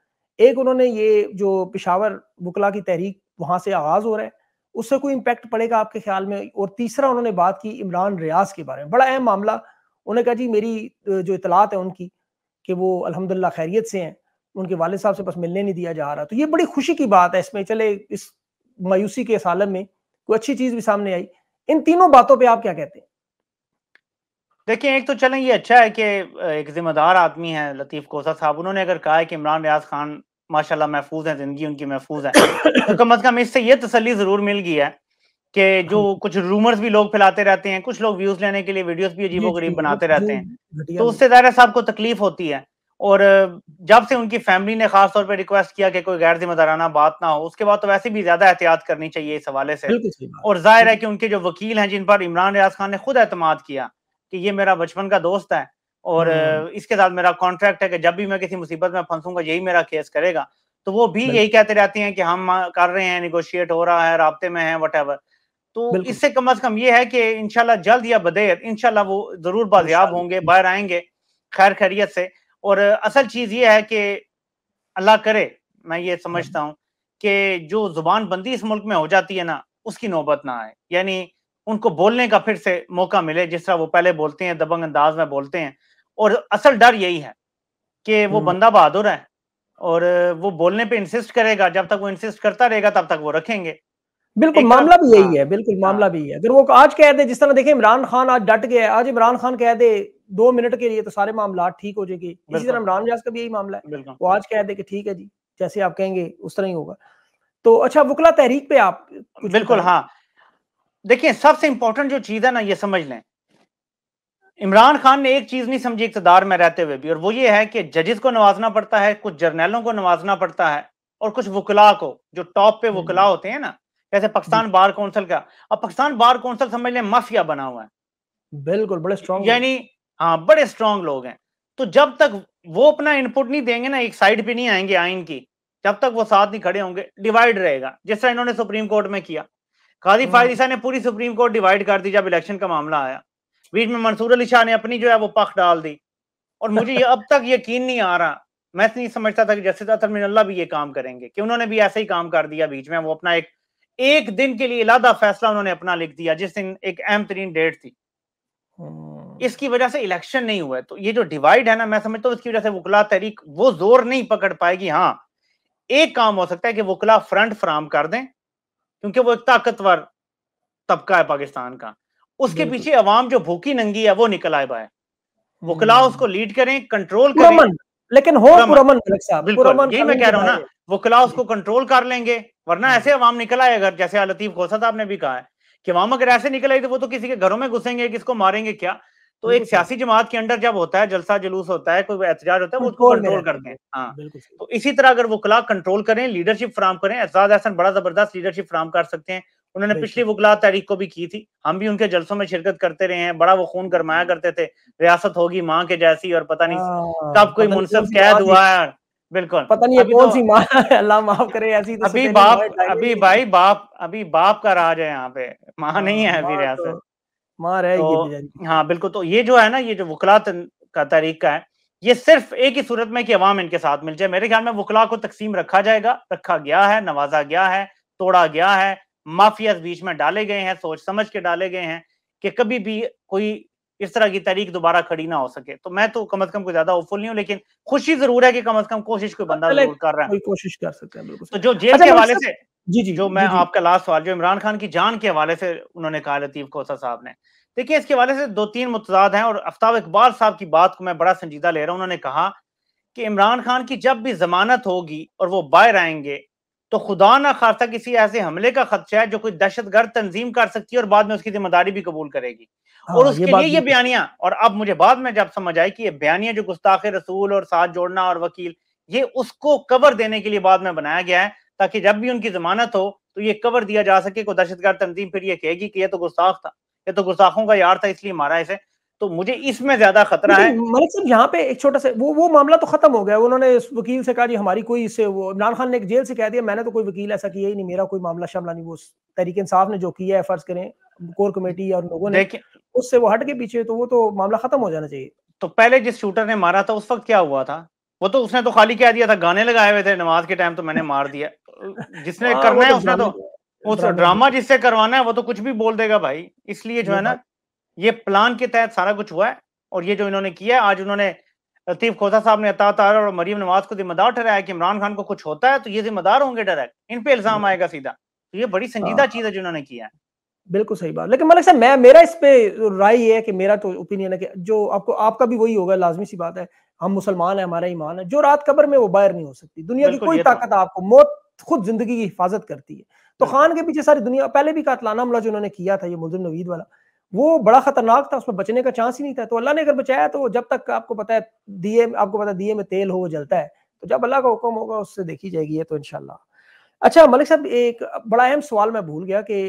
एक उन्होंने ये जो पिशावर बुकला की तहरीक वहां से आगाज हो रहा है उससे कोई इम्पेक्ट पड़ेगा आपके ख्याल में और तीसरा उन्होंने बात की इमरान रियाज के बारे में बड़ा अहम मामला उन्होंने कहा जी मेरी जो इतलात है उनकी कि वो अलहमदिल्ला खैरियत से हैं उनके वाले साहब से बस मिलने नहीं दिया जा रहा तो ये बड़ी खुशी की बात है इसमें चले इस मायूसी के इस आलम में कोई अच्छी चीज़ भी सामने आई इन तीनों बातों पर आप क्या कहते हैं देखिए एक तो चलें ये अच्छा है कि एक जिम्मेदार आदमी है लतीफ कोसा साहब उन्होंने अगर कहा है कि इमरान रियाज खान माशाल्लाह महफूज है जिंदगी उनकी महफूज है तो कम अज कम इससे ये तसली जरूर मिल गई है कि जो हाँ। कुछ रूमर्स भी लोग फैलाते रहते हैं कुछ लोग व्यूज लेने के लिए वीडियोस भी अजीबो गरीब बनाते रहते हैं तो उससे दायरा साहब को तकलीफ होती है और जब से उनकी फैमिली ने खास तौर पे रिक्वेस्ट किया कि कोई गैर जिम्मेदाराना बात ना हो उसके बाद तो वैसे भी ज्यादा एहतियात करनी चाहिए इस हवाले से और जाहिर है कि उनके जो वकील हैं जिन पर इमरान रियाज खान ने खुद एतमाद किया कि ये मेरा बचपन का दोस्त है और हम्म। इसके साथ मेरा कॉन्ट्रैक्ट है कि जब भी मैं किसी मुसीबत में फंसूंगा यही मेरा केस करेगा तो वो भी यही कहते रहते हैं कि हम कर रहे हैं निगोशिएट हो रहा है रबते में है वट तो इससे कम अज कम ये है कि इनशाला जल्द या बदेर इनशाला वो जरूर बाजियाब होंगे बाहर आएंगे खैर खैरियत से और असल चीज ये है कि अल्लाह करे मैं ये समझता हम्म। हूँ कि जो जुबान बंदी इस मुल्क में हो जाती है ना उसकी नौबत ना आए यानी उनको बोलने का फिर से मौका मिले जिस तरह वो पहले बोलते हैं दबंग अंदाज में बोलते हैं और असल डर यही है कि वो हम्म। बंदा बहादुर है और वो बोलने पे इंसिस्ट करेगा जब तक वो इंसिस्ट करता रहेगा तब तक वो रखेंगे बिल्कुल मामला भी यही हाँ। है बिल्कुल हाँ। मामला भी यही है अगर वो आज कह दे जिस तरह देखे इमरान खान आज डट गया आज इमरान खान कह दे दो मिनट के लिए तो सारे मामला ठीक हो जाएंगे इसी तरह इमरान नियाज का भी यही मामला है वो आज कह दे कि ठीक है जी जैसे आप कहेंगे उस तरह ही होगा तो अच्छा वकला तहरीक पे आप बिल्कुल हाँ देखिए सबसे इंपॉर्टेंट जो चीज है ना ये समझ लें इमरान खान ने एक चीज नहीं समझी इकतदार में रहते हुए भी और वो ये है कि जजेस को नवाजना पड़ता है कुछ जर्नैलों को नवाजना पड़ता है और कुछ वकला को जो टॉप पे वकला हम्म। होते हैं ना जैसे पाकिस्तान बार काउंसिल का अब पाकिस्तान बार काउंसिल समझ लें माफिया बना हुआ है बिल्कुल बड़े स्ट्रॉन्ग यानी हाँ बड़े स्ट्रॉन्ग लोग हैं तो जब तक वो अपना इनपुट नहीं देंगे ना एक साइड पे नहीं आएंगे आइन की जब तक वो साथ नहीं खड़े होंगे डिवाइड रहेगा जिस तरह इन्होंने सुप्रीम कोर्ट में किया काजी हम्म। फायदिसा ने पूरी सुप्रीम कोर्ट डिवाइड कर दी जब इलेक्शन का मामला आया बीच में मंसूर अली शाह ने अपनी जो है वो पख डाल दी और मुझे ये अब तक यकीन नहीं आ रहा मैं नहीं समझता था कि जस्टिस अतर मिनल्ला भी ये काम करेंगे कि उन्होंने भी ऐसे ही काम कर दिया बीच में वो अपना एक एक दिन के लिए इलादा फैसला उन्होंने अपना लिख दिया जिस दिन एक अहम तरीन डेट थी हम्म। इसकी वजह से इलेक्शन नहीं हुआ तो ये जो डिवाइड है ना मैं समझता हूँ इसकी वजह से वकला तहरीक वो जोर नहीं पकड़ पाएगी हाँ एक काम हो सकता है कि वकला फ्रंट फ्राम कर दें क्योंकि वो ताकतवर तबका है पाकिस्तान का उसके पीछे अवाम जो भूखी नंगी है वो निकल आए बाय वकला हम्म। उसको लीड करें कंट्रोल करें लेकिन हो पुरमन यही मैं कह रहा हूँ ना वकला उसको कंट्रोल कर लेंगे वरना हम्म। ऐसे अवाम निकल आए अगर जैसे लतीफ खोसा साहब ने भी कहा है कि अवाम अगर ऐसे निकल आई तो वो तो किसी के घरों में घुसेंगे किसको मारेंगे क्या तो एक सियासी जमात के अंडर जब होता है जलसा जुलूस होता है कोई एहतजाज होता है वो उसको कंट्रोल करते हैं हाँ। तो इसी तरह अगर वकला कंट्रोल करें लीडरशिप फ्राम करें एजाज एहसन बड़ा जबरदस्त लीडरशिप फ्राम कर सकते हैं उन्होंने पिछली वकला तारीख को भी की थी हम भी उनके जलसों में शिरकत करते रहे हैं बड़ा वो खून गरमाया हाँ। करते थे रियासत होगी माँ के जैसी और पता नहीं हाँ, कब कोई मुनसब कैद हुआ है बिल्कुल पता नहीं कौन तो सी माँ अल्लाह माफ करे ऐसी तो अभी बाप अभी भाई बाप अभी बाप का राज है यहाँ पे माँ नहीं है अभी तो रियासत मार है तो, हाँ बिल्कुल तो ये जो है ना ये जो वकला का तरीका है ये सिर्फ एक ही सूरत में कि अवाम इनके साथ मिल जाए मेरे ख्याल में वकला को तकसीम रखा जाएगा रखा गया है नवाजा गया है तोड़ा गया है माफिया बीच में डाले गए हैं सोच समझ के डाले गए हैं कि कभी भी कोई इस तरह की तारीख दोबारा खड़ी ना हो सके तो मैं तो कम अज कम को ज्यादा होपफुल नहीं हूँ लेकिन खुशी जरूर है कि कम अज कम कोशिश कोई बंदा जरूर कर रहा है कोशिश कर सकते हैं तो जो जेल अच्छा, के हवाले से जी जी जो मैं आपका लास्ट सवाल जो इमरान खान की जान के हवाले से उन्होंने कहा लतीफ कोसा साहब ने देखिए इसके हवाले से दो तीन मुतजाद हैं और अफ्ताब इकबाल साहब की बात को मैं बड़ा संजीदा ले रहा हूँ उन्होंने कहा कि इमरान खान की जब भी जमानत होगी और वो बाहर आएंगे तो खुदा ना खासा किसी ऐसे हमले का खदशा है जो कोई दहशत गर्द तंजीम कर सकती है और बाद में उसकी जिम्मेदारी भी कबूल करेगी हाँ, और उसके ये लिए तो- ये बयानिया और अब मुझे बाद में जब समझ आई कि ये बयानिया जो गुस्ताख रसूल और साथ जोड़ना और वकील ये उसको कवर देने के लिए बाद में बनाया गया है ताकि जब भी उनकी जमानत हो तो ये कवर दिया जा सके को दहशत गर्द तंजीम फिर ये कहेगी कि यह तो गुस्ताख था ये तो गुस्ताखों का यार था इसलिए मारा इसे तो मुझे इसमें ज्यादा खतरा है मलिक साहब यहाँ पे एक छोटा सा वो वो मामला तो खत्म हो गया उन्होंने वकील से कहा जी हमारी कोई इससे वो इमरान खान ने एक जेल से कह दिया मैंने तो कोई वकील ऐसा किया ही नहीं मेरा कोई मामला शामला नहीं वो तरीके इंसाफ ने जो किया है फर्ज करें कोर कमेटी और लोगों ने उससे वो हट के पीछे तो वो तो मामला खत्म हो जाना चाहिए तो पहले जिस शूटर ने मारा था उस वक्त क्या हुआ था वो तो उसने तो खाली कह दिया था गाने लगाए हुए थे नमाज के टाइम तो मैंने मार दिया जिसने हाँ, करना है तो उसने तो उस ड्रामा जिससे करवाना है वो तो कुछ भी बोल देगा भाई इसलिए जो है ना हाँ। ये प्लान के तहत सारा कुछ हुआ है और ये जो इन्होंने किया आज उन्होंने लतीफ खोसा साहब ने अता तार और मरीम नवाज को जिम्मेदार ठहराया कि इमरान खान को कुछ होता है तो ये जिम्मेदार होंगे डायरेक्ट इन पे इल्जाम आएगा सीधा तो ये बड़ी संजीदा हाँ। चीज है जो इन्होंने किया है बिल्कुल सही बात लेकिन मलिक साहब मैं मेरा इस पे राय ये है कि मेरा तो ओपिनियन है कि जो आपको आपका भी वही होगा लाजमी सी बात है हम मुसलमान है हमारा ईमान है जो रात कबर में वो बाहर नहीं हो सकती दुनिया की कोई तो ताकत आपको मौत खुद जिंदगी की हिफाजत करती है तो खान के पीछे सारी दुनिया पहले भी कातलाना हमला जो उन्होंने किया था ये मुलजिम नवीद वाला वो बड़ा खतरनाक था उसमें बचने का चांस ही नहीं था तो अल्लाह ने अगर बचाया तो जब तक आपको पता है दिए आपको पता है दिए में तेल हो जलता है तो जब अल्लाह का हुक्म होगा उससे देखी जाएगी तो इनशाला अच्छा मलिक साहब एक बड़ा अहम सवाल मैं भूल गया कि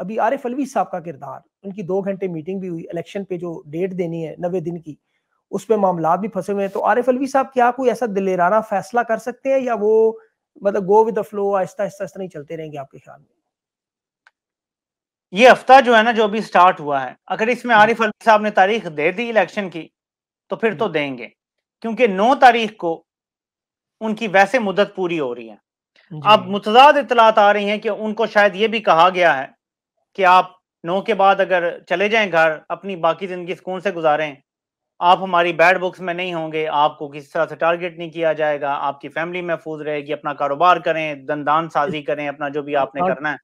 अभी आरिफ अलवी साहब का किरदार उनकी दो घंटे मीटिंग भी हुई इलेक्शन पे जो डेट देनी है नबे दिन की उस पर मामला भी फंसे हुए हैं तो आरिफ अलवी साहब क्या कोई ऐसा दिलेराना फैसला कर सकते हैं या वो मतलब गो विद द फ्लो आहिस्ता आहिस्ता आहिस्ता नहीं चलते रहेंगे आपके ख्याल में ये हफ्ता जो है ना जो अभी स्टार्ट हुआ है अगर इसमें आरिफ अली साहब ने तारीख दे दी इलेक्शन की तो फिर तो हम्म। देंगे क्योंकि 9 तारीख को उनकी वैसे मुद्दत पूरी हो रही है अब मुतजाद इतलात आ रही हैं कि उनको शायद ये भी कहा गया है कि आप नौ के बाद अगर चले जाएं घर अपनी बाकी जिंदगी सुकून से गुजारें आप हमारी बैड बुक्स में नहीं होंगे आपको किसी तरह से टारगेट नहीं किया जाएगा आपकी फैमिली महफूज रहेगी अपना कारोबार करें दंदान साजी करें अपना जो भी आपने करना है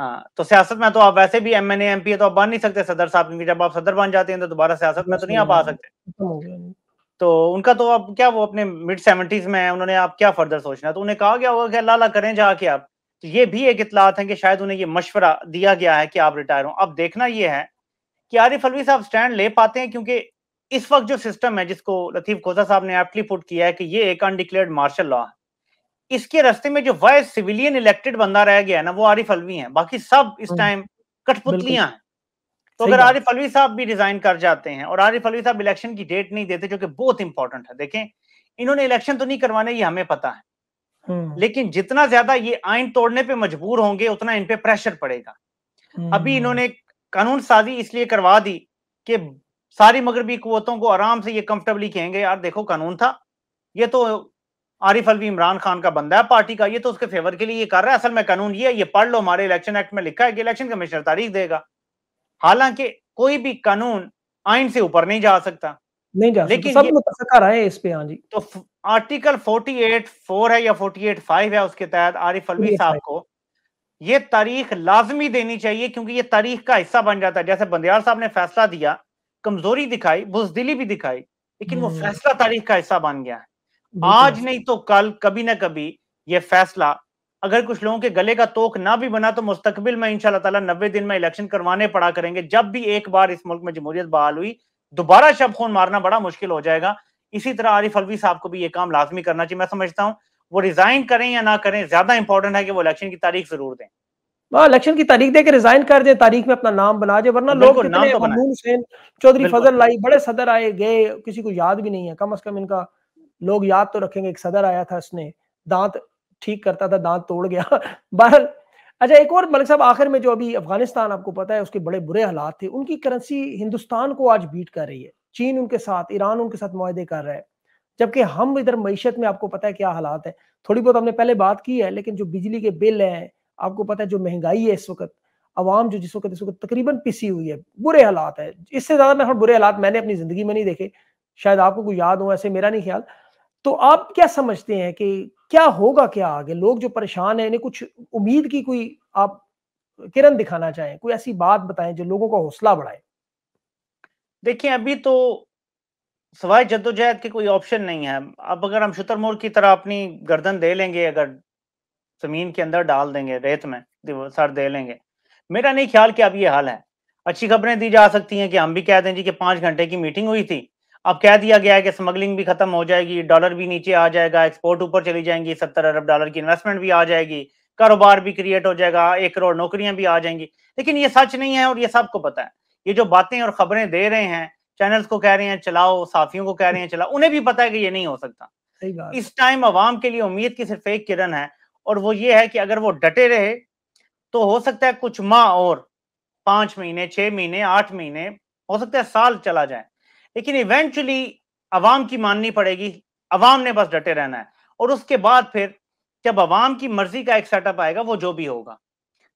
हाँ, तो सियासत में तो आप वैसे भी एम एन एम पी तो आप बन नहीं सकते सदर साहब क्योंकि जब आप सदर बन जाते हैं तो दोबारा सियासत में तो नहीं आप आ सकते तो, तो उनका तो आप क्या वो अपने मिड सेवेंटीज में है उन्होंने आप क्या फर्दर सोचना है तो उन्हें कहा गया होगा कि अल्लाह करें जाके आप तो ये भी एक इतलात है कि शायद उन्हें ये मशवरा दिया गया है कि आप रिटायर हो अब देखना ये है कि आरिफ अलवी साहब स्टैंड ले पाते हैं क्योंकि इस वक्त जो सिस्टम है जिसको लतीफ खोजा साहब ने एप्टली पुट किया है कि ये एक अनडिक्लेयर्ड मार्शल लॉ है इसके रास्ते में जो वाइस सिविलियन इलेक्टेड बंदा रह गया है ना वो आरिफ अलवी है बाकी सब इस हम्म। टाइम कठपुतलियां हैं तो अगर आरिफ अलवी साहब भी रिजाइन कर जाते हैं और आरिफ अलवी साहब इलेक्शन की डेट नहीं देते जो कि बहुत इंपॉर्टेंट है देखें इन्होंने इलेक्शन तो नहीं करवाने ये हमें पता है हम्म। लेकिन जितना ज्यादा ये आइन तोड़ने पे मजबूर होंगे उतना इन पे प्रेशर पड़ेगा हम्म। अभी इन्होंने कानून साजी इसलिए करवा दी कि सारी मगरबी कुतों को आराम से ये कंफर्टेबली कहेंगे यार देखो कानून था ये तो आरिफ अलवी इमरान खान का बंदा है पार्टी का ये तो उसके फेवर के लिए ये कर रहा है असल में कानून ये है ये पढ़ लो हमारे इलेक्शन एक्ट में लिखा है कि इलेक्शन कमिश्नर तारीख देगा हालांकि कोई भी कानून आइन से ऊपर नहीं जा सकता नहीं जा लेकिन सब मुतफका इस पे हाँ जी तो आर्टिकल फोर है या फाइव है उसके तहत आरिफ अलवी साहब को ये तारीख लाजमी देनी चाहिए क्योंकि ये तारीख का हिस्सा बन जाता है जैसे बंदियाल साहब ने फैसला दिया कमजोरी दिखाई बुजदिली भी दिखाई लेकिन वो हम्म। फैसला तारीख का हिस्सा बन गया है आज नहीं तो कल कभी ना कभी यह फैसला अगर कुछ लोगों के गले का तोक ना भी बना तो मुस्तकबिल में इंशाल्लाह ताला नब्बे दिन में इलेक्शन करवाने पड़ा करेंगे जब भी एक बार इस मुल्क में जमहूरियत बहाल हुई दोबारा शब खून मारना बड़ा मुश्किल हो जाएगा इसी तरह आरिफ अलवी साहब को भी ये काम लाजमी करना चाहिए मैं समझता हूँ वो रिजाइन करें या ना करें ज्यादा इंपॉर्टेंट है कि वो इलेक्शन की तारीख जरूर दें इलेक्शन हाँ, की तारीख देकर रिजाइन कर दे तारीख में अपना नाम बना दे वरना लोग नाम तो चौधरी फजल लाई बड़े सदर आए गए किसी को याद भी नहीं है कम अज कम इनका लोग याद तो रखेंगे एक सदर आया था उसने दांत ठीक करता था दांत तोड़ गया बहरहाल अच्छा एक और मलिक साहब आखिर में जो अभी अफगानिस्तान आपको पता है उसके बड़े बुरे हालात थे उनकी करेंसी हिंदुस्तान को आज बीट कर रही है चीन उनके साथ ईरान उनके साथ माहे कर रहा है जबकि हम इधर मीशत में आपको पता है क्या हालात है थोड़ी बहुत हमने पहले बात की है लेकिन जो बिजली के बिल हैं आपको पता है जो महंगाई है इस वक्त आवाम जो जिस वक्त इस वक्त तकरीबन पिसी हुई है बुरे हालात है इससे ज़्यादा मैं बुरे हालात मैंने अपनी ज़िंदगी में नहीं देखे शायद आपको कोई याद हो ऐसे मेरा नहीं ख्याल तो आप क्या समझते हैं कि क्या होगा क्या आगे लोग जो परेशान हैं इन्हें कुछ उम्मीद की कोई आप किरण दिखाना चाहें कोई ऐसी बात बताएं जो लोगों का हौसला बढ़ाए देखिए अभी तो सवाई जद्दोजहद के कोई ऑप्शन नहीं है अब अगर हम शुतरमोर की तरह अपनी गर्दन दे लेंगे अगर जमीन के अंदर डाल देंगे रेत में सर दे लेंगे मेरा नहीं ख्याल कि अब ये हाल है अच्छी खबरें दी जा सकती हैं कि हम भी कह दें जी कि पांच घंटे की मीटिंग हुई थी अब कह दिया गया है कि स्मगलिंग भी खत्म हो जाएगी डॉलर भी नीचे आ जाएगा एक्सपोर्ट ऊपर चली जाएंगी सत्तर अरब डॉलर की इन्वेस्टमेंट भी आ जाएगी कारोबार भी क्रिएट हो जाएगा एक करोड़ नौकरियां भी आ जाएंगी लेकिन ये सच नहीं है और ये सबको पता है ये जो बातें और खबरें दे रहे हैं चैनल्स को कह रहे हैं चलाओ साफियों को कह रहे हैं चलाओ उन्हें भी पता है कि ये नहीं हो सकता इस टाइम आवाम के लिए उम्मीद की सिर्फ एक किरण है और वो ये है कि अगर वो डटे रहे तो हो सकता है कुछ माह और पांच महीने छह महीने आठ महीने हो सकता है साल चला जाए लेकिन इवेंचुअली अवाम की माननी पड़ेगी अवाम ने बस डटे रहना है और उसके बाद फिर जब अवाम की मर्जी का एक सेटअप आएगा वो जो भी होगा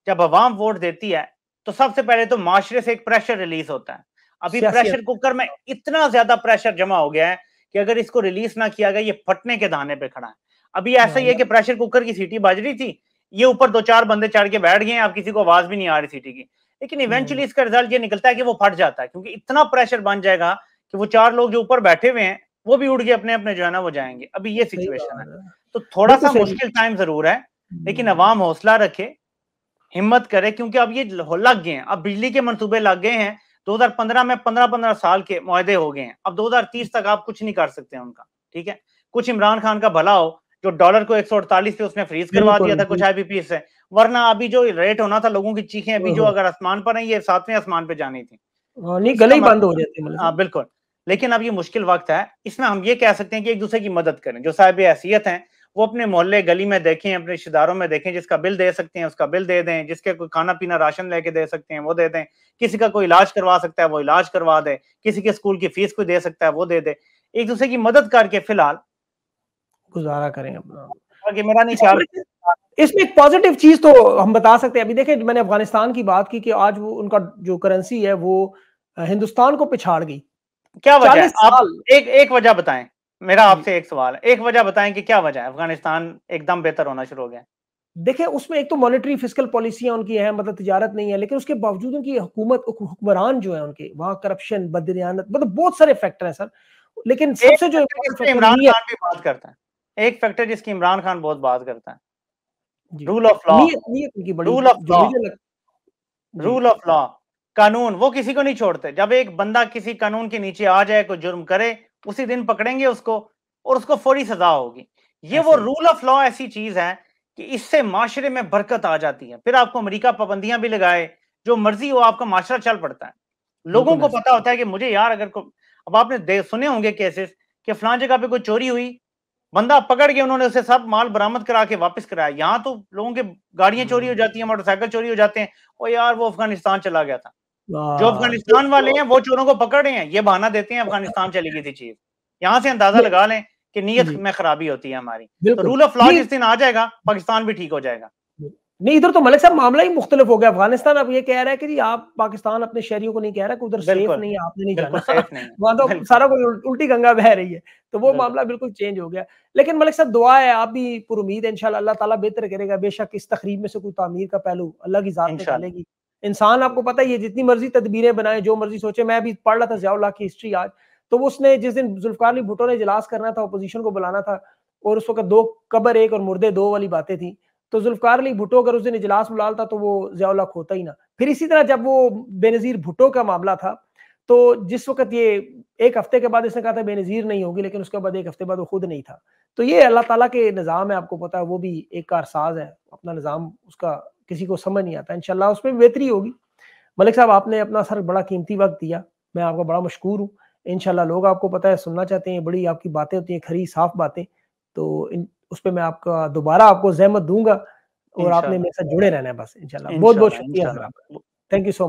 जब अवाम वोट देती है तो सबसे पहले तो माशरे से एक प्रेशर रिलीज होता है अभी प्रेशर कुकर में इतना ज्यादा प्रेशर जमा हो गया है कि अगर इसको रिलीज ना किया गया ये फटने के दाने पे खड़ा है अभी ऐसा ही है हाँ, कि प्रेशर कुकर की सीटी बज रही थी ये ऊपर दो चार बंदे चढ़ के बैठ गए आप किसी को आवाज भी नहीं आ रही सीटी की लेकिन इवेंचुअली हाँ। इसका रिजल्ट ये निकलता है कि वो फट जाता है क्योंकि इतना प्रेशर बन जाएगा कि वो चार लोग जो ऊपर बैठे हुए हैं वो भी उड़ के अपने अपने जो है ना वो जाएंगे अभी ये सिचुएशन है तो थोड़ा सा मुश्किल टाइम जरूर है हम्म। लेकिन अवाम हौसला रखे हिम्मत करे क्योंकि अब ये लग गए हैं अब बिजली के मनसूबे लग गए हैं 2015 में 15-15 साल के माहदे हो गए हैं अब 2030 तक आप कुछ नहीं कर सकते हैं उनका ठीक है कुछ इमरान खान का भला हो जो डॉलर को अड़तालीस पे उसने फ्रीज करवा दिया था कुछ आईबीपी से वरना अभी जो रेट होना था लोगों की चीखें अभी जो अगर आसमान पर है ये सातवें आसमान पे जानी थी हाँ, नहीं गले ही मतलब बंद हो जाते हैं मतलब। हाँ, बिल्कुल लेकिन अब ये मुश्किल वक्त है इसमें हम ये कह सकते हैं कि एक दूसरे की मदद करें जो साहिब हैसियत हैं वो अपने मोहल्ले गली में देखें अपने रिश्तेदारों में देखें जिसका बिल दे सकते हैं उसका बिल दे दें जिसके कोई खाना पीना राशन लेके दे सकते हैं वो दे दें किसी का कोई इलाज करवा सकता है वो इलाज करवा दे किसी के स्कूल की फीस कोई दे सकता है वो दे दे एक दूसरे की मदद करके फिलहाल गुजारा करें अपना मेरा नहीं ख्याल इसमें एक पॉजिटिव चीज तो हम बता सकते हैं अभी देखे मैंने अफगानिस्तान की बात की कि आज वो उनका जो करेंसी है वो हिंदुस्तान को पिछाड़ गई क्या वजह है आप एक एक वजह बताएं मेरा आपसे एक सवाल है एक वजह बताएं कि क्या वजह है अफगानिस्तान एकदम बेहतर होना शुरू हो गया देखिए उसमें एक तो मॉनेटरी फिजिकल पॉलिसियां उनकी है मतलब तजारत नहीं है लेकिन उसके बावजूद उनकी हुकूमत हुक्मरान जो है उनके वहाँ करप्शन बदरियानत मतलब बहुत सारे फैक्टर हैं सर लेकिन सबसे जो इमरान खान भी बात करता है एक फैक्टर जिसकी इमरान खान बहुत बात करता है rule of law rule of law rule of law कानून वो किसी को नहीं छोड़ते जब एक बंदा किसी कानून के नीचे आ जाए कोई जुर्म करे उसी दिन पकड़ेंगे उसको और उसको फौरी सजा होगी ये वो रूल ऑफ लॉ ऐसी चीज है कि इससे माशरे में बरकत आ जाती है फिर आपको अमेरिका पाबंदियां भी लगाए जो मर्जी हो आपका माशरा चल पड़ता है लोगों को पता होता है कि मुझे यार अगर को अब आपने सुने होंगे केसेस कि फलां जगह पे कोई चोरी हुई बंदा पकड़ के उन्होंने उसे सब माल बरामद करा के वापस कराया यहाँ तो लोगों के गाड़ियां चोरी हो हम्म। जाती हैं मोटरसाइकिल चोरी हो जाते हैं और यार वो अफगानिस्तान चला गया था जो अफगानिस्तान तो वाले तो हैं वो चोरों को पकड़ रहे हैं ये बहाना देते हैं अफगानिस्तान चली गई थी चीज यहाँ से अंदाजा लगा लें कि नीयत में खराबी होती है हमारी तो रूल ऑफ लॉ जिस दिन आ जाएगा पाकिस्तान भी ठीक हो जाएगा नहीं इधर तो मलिक साहब मामला ही मुख्तलिफ हो गया अफगानिस्तान अब ये कह रहा है कि जी आप पाकिस्तान अपने शहरियों को नहीं कह रहा कि उधर सेफ नहीं आपने नहीं जाना सेफ नहीं वहां तो सारा कोई उल्टी गंगा बह रही है तो वो मामला बिल्कुल चेंज हो गया लेकिन मलिक साहब दुआ है आप भी पुरुद है इनशाला अल्लाह ताला बेहतर करेगा बेशक इस तकरीब में से कोई तमीर का पहलू अल्लाह की जान निकालेगी इंसान आपको पता है ये जितनी मर्जी तदबीरें बनाए जो मर्जी सोचे मैं भी पढ़ रहा था जयाउल्ला की हिस्ट्री आज तो उसने जिस दिन जुल्फकार अली भुट्टो ने इजलास करना था अपोजिशन को बुलाना था और उस वक्त दो कबर एक और मुर्दे दो वाली बातें थी तो जुल्फकार अली भुट्टो अगर उस दिन इजलास बुलाता तो वो जयाउल्ला खोता ही ना फिर इसी तरह जब वो बेनज़ीर भुट्टो का मामला था तो जिस वक्त ये एक हफ्ते के बाद इसने कहा था बेनज़ीर नहीं होगी लेकिन उसके बाद एक हफ्ते बाद वो खुद नहीं था तो ये अल्लाह ताला के निज़ाम है आपको पता है वो भी एक कारसाज है अपना निज़ाम उसका किसी को समझ नहीं आता इनशाला उसमें बेहतरी होगी मलिक साहब आपने अपना सर बड़ा कीमती वक्त दिया मैं आपका बड़ा मशहूर हूँ इनशाला लोग आपको पता है सुनना चाहते हैं बड़ी आपकी बातें होती हैं खरी साफ बातें तो इन उस पर मैं आपका दोबारा आपको जहमत दूंगा और आपने मेरे साथ जुड़े रहना है बस इनशाला बहुत बहुत शुक्रिया सर आपका थैंक यू सो मच